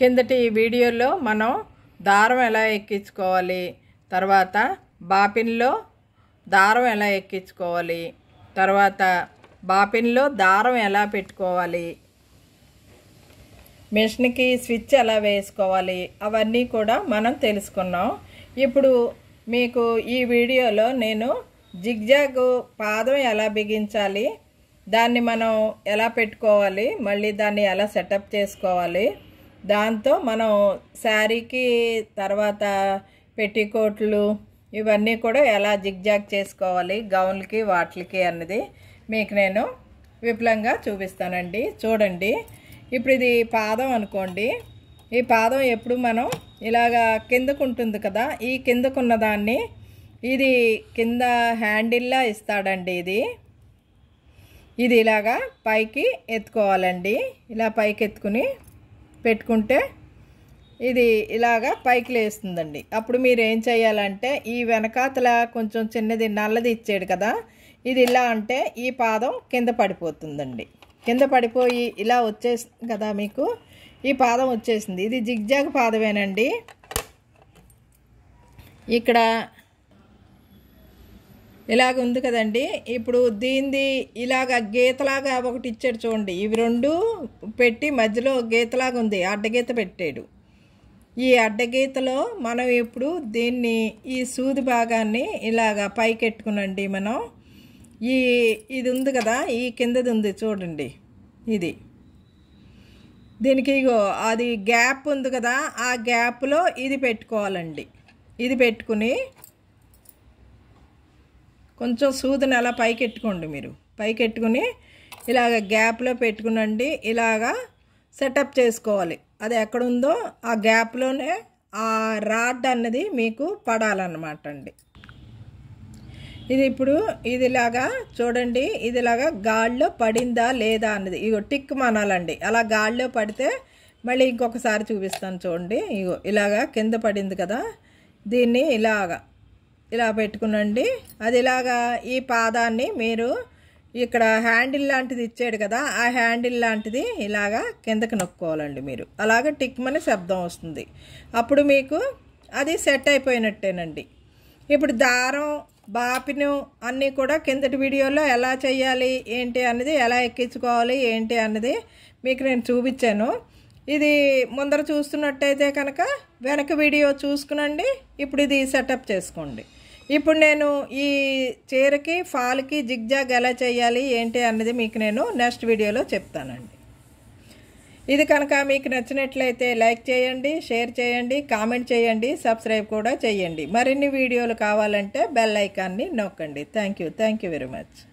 కిందటి వీడియోలో మనం దారం ఎలా ఎక్కించుకోవాలి తర్వాత బాపిన్లో దారం ఎలా ఎక్కించుకోవాలి తర్వాత బాపిన్లో దారం ఎలా పెట్టుకోవాలి మిషన్కి స్విచ్ ఎలా వేసుకోవాలి అవన్నీ కూడా మనం తెలుసుకున్నాం ఇప్పుడు మీకు ఈ వీడియోలో నేను జిగ్జాగ్ పాదం ఎలా బిగించాలి దాన్ని మనం ఎలా పెట్టుకోవాలి మళ్ళీ దాన్ని ఎలా సెటప్ చేసుకోవాలి దాంతో మనం శారీకి తర్వాత పెట్టికోట్లు ఇవన్నీ కూడా ఎలా జిగ్జాగ్ చేసుకోవాలి గౌన్లకి వాటికి అన్నది మీకు నేను విపులంగా చూపిస్తానండి చూడండి ఇప్పుడు ఇది పాదం అనుకోండి ఈ పాదం ఎప్పుడు మనం ఇలాగా కిందకు ఉంటుంది కదా ఈ కిందకున్న దాన్ని ఇది కింద హ్యాండిల్లా ఇస్తాడండి ఇది ఇది ఇలాగా పైకి ఎత్తుకోవాలండి ఇలా పైకి ఎత్తుకుని పెట్టుకుంటే ఇది ఇలాగా పైకి లేస్తుందండి అప్పుడు మీరు ఏం చేయాలంటే ఈ వెనకాతల కొంచెం చిన్నది నల్లది ఇచ్చాడు కదా ఇది ఇలా అంటే ఈ పాదం కింద పడిపోతుందండి కింద పడిపోయి ఇలా వచ్చేసింది కదా మీకు ఈ పాదం వచ్చేసింది ఇది జిగ్జాగ్ పాదమేనండి ఇక్కడ ఇలాగ ఉంది కదండి ఇప్పుడు దీనిది ఇలాగ గీతలాగా ఒకటి ఇచ్చాడు చూడండి ఇవి రెండు పెట్టి మధ్యలో గీతలాగా ఉంది అడ్డగీత పెట్టాడు ఈ అడ్డగీతలో మనం ఇప్పుడు దీన్ని ఈ సూది భాగాన్ని ఇలాగ పైకెట్టుకునండి మనం ఈ ఇది ఉంది కదా ఈ కిందది ఉంది చూడండి ఇది దీనికి అది గ్యాప్ ఉంది కదా ఆ గ్యాప్లో ఇది పెట్టుకోవాలండి ఇది పెట్టుకుని కొంచెం సూదన అలా పైకెట్టుకోండి మీరు పైకెట్టుకుని ఇలాగ గ్యాప్లో పెట్టుకునండి ఇలాగా సెటప్ చేసుకోవాలి అది ఎక్కడుందో ఆ గ్యాప్లోనే ఆ రాడ్ అన్నది మీకు పడాలన్నమాట అండి ఇది ఇప్పుడు ఇదిలాగా చూడండి ఇదిలాగా గాల్లో పడిందా లేదా అన్నది ఇగో టిక్ మనాలండి అలా గాల్లో పడితే మళ్ళీ ఇంకొకసారి చూపిస్తాను చూడండి ఇగో ఇలాగా కింద పడింది కదా దీన్ని ఇలాగా ఇలా పెట్టుకునండి అది ఇలాగా ఈ పాదాన్ని మీరు ఇక్కడ హ్యాండిల్ లాంటిది ఇచ్చాడు కదా ఆ హ్యాండిల్ లాంటిది ఇలాగా కిందకి నొక్కోవాలండి మీరు అలాగ టిక్మని శబ్దం వస్తుంది అప్పుడు మీకు అది సెట్ అయిపోయినట్టేనండి ఇప్పుడు దారం బాపిను అన్నీ కూడా కిందటి వీడియోలో ఎలా చేయాలి ఏంటి అన్నది ఎలా ఎక్కించుకోవాలి ఏంటి అన్నది మీకు నేను చూపించాను ఇది ముందర చూస్తున్నట్టయితే కనుక వెనక వీడియో చూసుకునండి ఇప్పుడు ఇది సెటప్ చేసుకోండి ఇప్పుడు నేను ఈ చీరకి ఫాల్కి జిగ్జాగ్ ఎలా చేయాలి ఏంటి అన్నది మీకు నేను నెక్స్ట్ వీడియోలో చెప్తానండి ఇది కనుక మీకు నచ్చినట్లయితే లైక్ చేయండి షేర్ చేయండి కామెంట్ చేయండి సబ్స్క్రైబ్ కూడా చేయండి మరిన్ని వీడియోలు కావాలంటే బెల్ ఐకాన్ని నొక్కండి thank you thank you very much